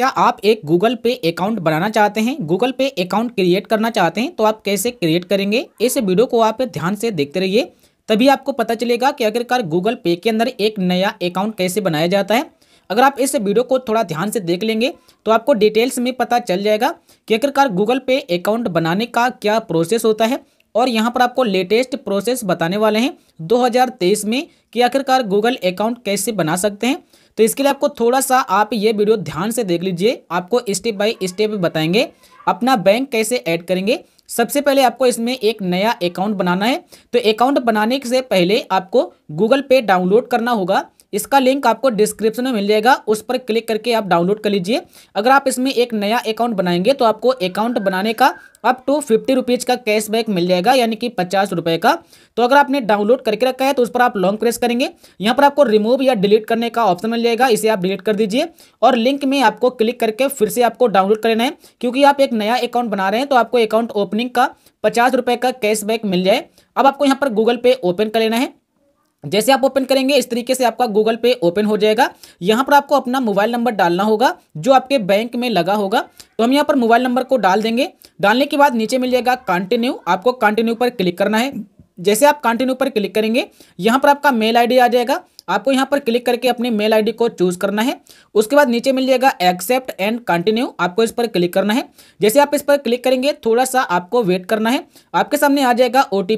क्या आप एक गूगल पे अकाउंट बनाना चाहते हैं गूगल पे अकाउंट क्रिएट करना चाहते हैं तो आप कैसे क्रिएट करेंगे इस वीडियो को आप ध्यान से देखते रहिए तभी आपको पता चलेगा कि आखिरकार गूगल पे के अंदर एक नया अकाउंट कैसे बनाया जाता है अगर आप इस वीडियो को थोड़ा ध्यान से देख लेंगे तो आपको डिटेल्स में पता चल जाएगा कि आखिरकार गूगल पे अकाउंट बनाने का क्या प्रोसेस होता है और यहाँ पर आपको लेटेस्ट प्रोसेस बताने वाले हैं 2023 में कि आखिरकार गूगल अकाउंट कैसे बना सकते हैं तो इसके लिए आपको थोड़ा सा आप ये वीडियो ध्यान से देख लीजिए आपको स्टेप बाय स्टेप बताएंगे अपना बैंक कैसे ऐड करेंगे सबसे पहले आपको इसमें एक नया अकाउंट बनाना है तो अकाउंट बनाने से पहले आपको गूगल पे डाउनलोड करना होगा इसका लिंक आपको डिस्क्रिप्शन में मिल जाएगा उस पर क्लिक करके आप डाउनलोड कर लीजिए अगर आप इसमें एक नया अकाउंट बनाएंगे तो आपको अकाउंट बनाने का अप टू फिफ्टी रुपीज़ का कैशबैक मिल जाएगा यानी कि पचास रुपये का तो अगर आपने डाउनलोड करके रखा है तो उस पर आप लॉन्ग प्रेस करेंगे यहाँ पर आपको रिमूव या डिलीट करने का ऑप्शन मिल जाएगा इसे आप डिलीट कर दीजिए और लिंक में आपको क्लिक करके फिर से आपको डाउनलोड करना है क्योंकि आप एक नया अकाउंट बना रहे हैं तो आपको अकाउंट ओपनिंग का पचास रुपये का कैशबैक मिल जाए अब आपको यहाँ पर गूगल पे ओपन कर लेना है जैसे आप ओपन करेंगे इस तरीके से आपका गूगल पे ओपन हो जाएगा यहाँ पर आपको अपना मोबाइल नंबर डालना होगा जो आपके बैंक में लगा होगा तो हम यहाँ पर मोबाइल नंबर को डाल देंगे डालने के बाद नीचे मिल जाएगा कंटिन्यू आपको कंटिन्यू पर क्लिक करना है जैसे आप कंटिन्यू पर क्लिक करेंगे यहाँ पर आपका मेल आईडी आ जाएगा आपको यहाँ पर क्लिक करके अपनी मेल आईडी को चूज करना है उसके बाद नीचे मिल जाएगा एक्सेप्ट एंड कंटिन्यू आपको इस पर क्लिक करना है जैसे आप इस पर क्लिक करेंगे थोड़ा सा आपको वेट करना है आपके सामने आ जाएगा ओ टी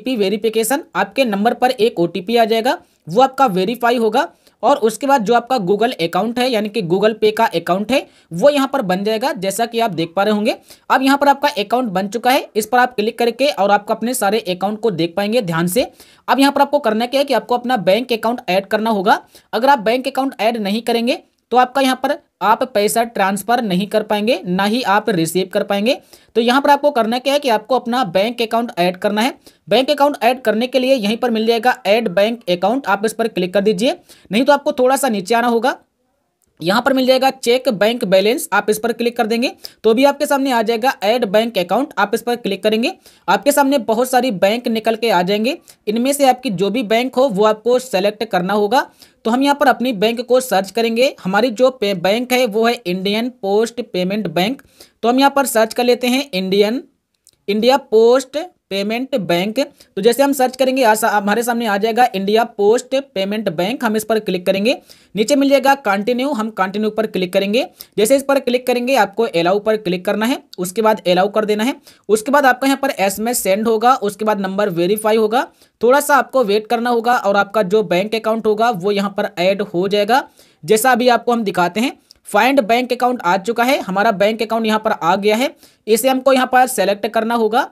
आपके नंबर पर एक ओ आ जाएगा वो आपका वेरीफाई होगा और उसके बाद जो आपका गूगल अकाउंट है यानी कि गूगल पे का अकाउंट है वो यहाँ पर बन जाएगा जैसा कि आप देख पा रहे होंगे अब यहाँ पर आपका अकाउंट बन चुका है इस पर आप क्लिक करके और आपका अपने सारे अकाउंट को देख पाएंगे ध्यान से अब यहाँ पर आपको करना क्या है कि आपको अपना बैंक अकाउंट ऐड करना होगा अगर आप बैंक अकाउंट ऐड नहीं करेंगे तो आपका यहाँ पर आप पैसा ट्रांसफर नहीं कर पाएंगे ना ही आप रिसीव कर पाएंगे तो यहां पर आपको करना क्या है कि आपको अपना बैंक अकाउंट ऐड करना है बैंक अकाउंट ऐड करने के लिए यहीं पर मिल जाएगा ऐड बैंक अकाउंट आप इस पर क्लिक कर दीजिए नहीं तो आपको थोड़ा सा नीचे आना होगा यहाँ पर मिल जाएगा चेक बैंक बैलेंस आप इस पर क्लिक कर देंगे तो भी आपके सामने आ जाएगा ऐड बैंक अकाउंट आप इस पर क्लिक करेंगे आपके सामने बहुत सारी बैंक निकल के आ जाएंगे इनमें से आपकी जो भी बैंक हो वो आपको सेलेक्ट करना होगा तो हम यहाँ पर अपनी बैंक को सर्च करेंगे हमारी जो बैंक है वो है इंडियन पोस्ट पेमेंट बैंक तो हम यहाँ पर सर्च कर लेते हैं Indian India Post Payment Bank तो जैसे हम सर्च करेंगे हमारे सामने आ जाएगा इंडिया पोस्ट पेमेंट बैंक हम इस पर क्लिक करेंगे नीचे मिल जाएगा कंटिन्यू हम कंटिन्यू पर क्लिक करेंगे जैसे इस पर क्लिक करेंगे आपको एलाउ पर क्लिक करना है उसके बाद एलाउ कर देना है उसके बाद आपका यहाँ पर एस सेंड होगा उसके बाद नंबर वेरीफाई होगा थोड़ा सा आपको वेट करना होगा और आपका जो बैंक अकाउंट होगा वो यहाँ पर एड हो जाएगा जैसा अभी आपको हम दिखाते हैं फाइंड बैंक अकाउंट आ चुका है हमारा बैंक अकाउंट यहाँ पर आ गया है इसे हमको यहाँ पर सेलेक्ट करना होगा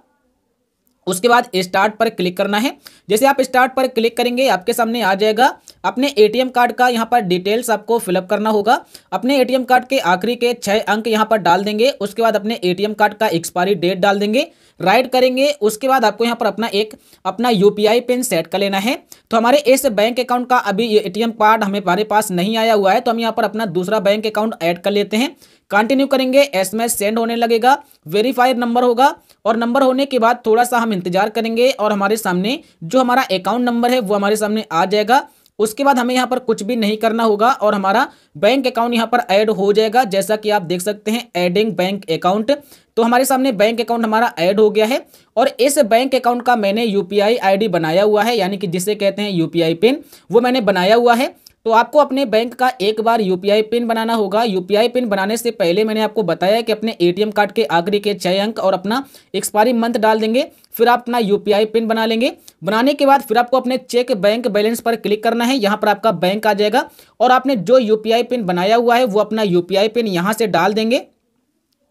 उसके बाद स्टार्ट पर क्लिक करना है जैसे आप स्टार्ट पर क्लिक करेंगे आपके सामने आ जाएगा अपने एटीएम कार्ड का यहाँ पर डिटेल्स आपको फिलअप करना होगा अपने एटीएम कार्ड के आखिरी के छः अंक यहाँ पर डाल देंगे उसके बाद अपने एटीएम कार्ड का एक्सपायरी डेट डाल देंगे राइट करेंगे उसके बाद आपको यहाँ पर अपना एक अपना यू पिन सेट कर लेना है तो हमारे इस बैंक अकाउंट का अभी ए कार्ड हमें हमारे पास नहीं आया हुआ है तो हम यहाँ पर अपना दूसरा बैंक अकाउंट ऐड कर लेते हैं कंटिन्यू करेंगे एस सेंड होने लगेगा वेरीफाइड नंबर होगा और नंबर होने के बाद थोड़ा सा हम इंतजार करेंगे और हमारे सामने जो हमारा अकाउंट नंबर है वो हमारे सामने आ जाएगा उसके बाद हमें यहाँ पर कुछ भी नहीं करना होगा और हमारा बैंक अकाउंट यहाँ पर ऐड हो जाएगा जैसा कि आप देख सकते हैं एडिंग बैंक अकाउंट तो हमारे सामने बैंक अकाउंट हमारा ऐड हो गया है और इस बैंक अकाउंट का मैंने U P I I D बनाया हुआ है यानी कि जिसे कहते हैं यू पी आई पिन वो मैंने बनाया हुआ है तो आपको अपने बैंक का एक बार यूपीआई पिन बनाना होगा यूपीआई पिन बनाने से पहले मैंने आपको बताया कि अपने एटीएम कार्ड के आखिरी के छः अंक और अपना एक्सपायरी मंथ डाल देंगे फिर आप अपना यूपीआई पिन बना लेंगे बनाने के बाद फिर आपको अपने चेक बैंक बैलेंस पर क्लिक करना है यहाँ पर आपका बैंक आ जाएगा और आपने जो यू पिन बनाया हुआ है वो अपना यू पिन यहाँ से डाल देंगे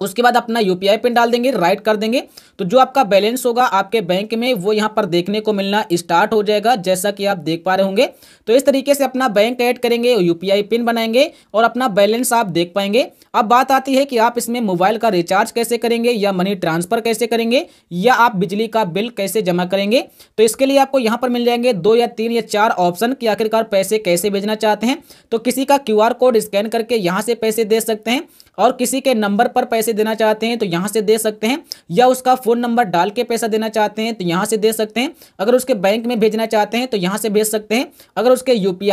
उसके बाद अपना यूपीआई पिन डाल देंगे राइट कर देंगे तो जो आपका बैलेंस होगा आपके बैंक में वो यहाँ पर देखने को मिलना स्टार्ट हो जाएगा जैसा कि आप देख पा रहे होंगे तो इस तरीके से अपना बैंक ऐड करेंगे यूपीआई पिन बनाएंगे और अपना बैलेंस आप देख पाएंगे अब बात आती है कि आप इसमें मोबाइल का रिचार्ज कैसे करेंगे या मनी ट्रांसफर कैसे करेंगे या आप बिजली का बिल कैसे जमा करेंगे तो इसके लिए आपको यहाँ पर मिल जाएंगे दो या तीन या चार ऑप्शन कि आखिरकार पैसे कैसे भेजना चाहते हैं तो किसी का क्यू कोड स्कैन करके यहाँ से पैसे दे सकते हैं और किसी के नंबर पर पैसे देना चाहते हैं तो यहाँ से दे सकते हैं या उसका फ़ोन नंबर डाल के पैसा देना चाहते हैं तो यहाँ से दे सकते हैं अगर उसके बैंक में भेजना चाहते हैं तो यहाँ से भेज सकते हैं अगर उसके यू पी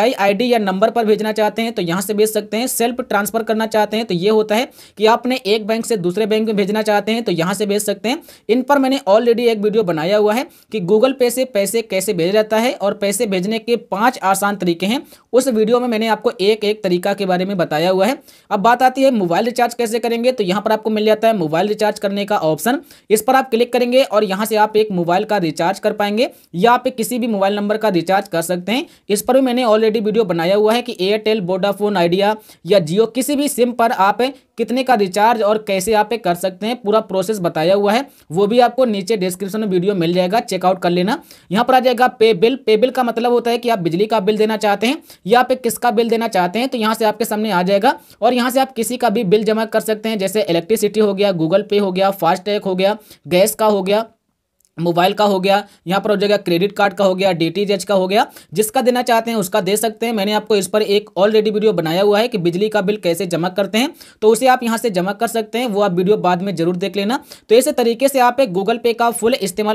या नंबर पर भेजना चाहते हैं तो यहाँ से भेज सकते हैं सेल्फ ट्रांसफ़र करना चाहते हैं तो ये होता है कि आपने एक बैंक से दूसरे बैंक में भेजना चाहते हैं तो यहाँ से भेज सकते हैं इन पर मैंने ऑलरेडी एक वीडियो बनाया हुआ है कि गूगल पे से पैसे कैसे भेजा जाता है और पैसे भेजने के पाँच आसान तरीके हैं उस वीडियो में मैंने आपको एक एक तरीका के बारे में बताया हुआ है अब बात आती है मोबाइल रिचार्ज कैसे करेंगे तो यहाँ पर आपको मिल जाता है मोबाइल रिचार्ज करने का ऑप्शन इस पर आप क्लिक करेंगे और यहाँ से आप एक मोबाइल का रिचार्ज कर पाएंगे या आप किसी भी मोबाइल नंबर का रिचार्ज कर सकते हैं इस पर भी मैंने ऑलरेडी वीडियो बनाया हुआ है कि एयरटेल वोडाफोन आइडिया या जियो किसी भी सिम पर आप कितने का रिचार्ज और कैसे आप कर सकते हैं पूरा प्रोसेस बताया हुआ है वो भी आपको नीचे डिस्क्रिप्शन में वीडियो मिल जाएगा चेकआउट कर लेना यहाँ पर आ जाएगा पे बिल पे बिल का मतलब होता है कि आप बिजली का बिल देना चाहते हैं या आप किसका बिल देना चाहते हैं तो यहाँ से आपके सामने आ जाएगा और यहाँ से आप किसी का भी बिल जमा कर सकते हैं जैसे इलेक्ट्रिसिटी हो गया गूगल पे हो गया फास्टैग हो गया गैस का हो गया मोबाइल का हो गया यहाँ पर हो जाएगा क्रेडिट कार्ड का हो गया डी का हो गया जिसका देना चाहते हैं उसका दे सकते हैं मैंने आपको इस पर एक ऑलरेडी वीडियो बनाया हुआ है कि बिजली का बिल कैसे जमा करते हैं तो उसे आप यहाँ से जमा कर सकते हैं वो आप वीडियो बाद में जरूर देख लेना तो इस तरीके से आप एक गूगल पे का फुल इस्तेमाल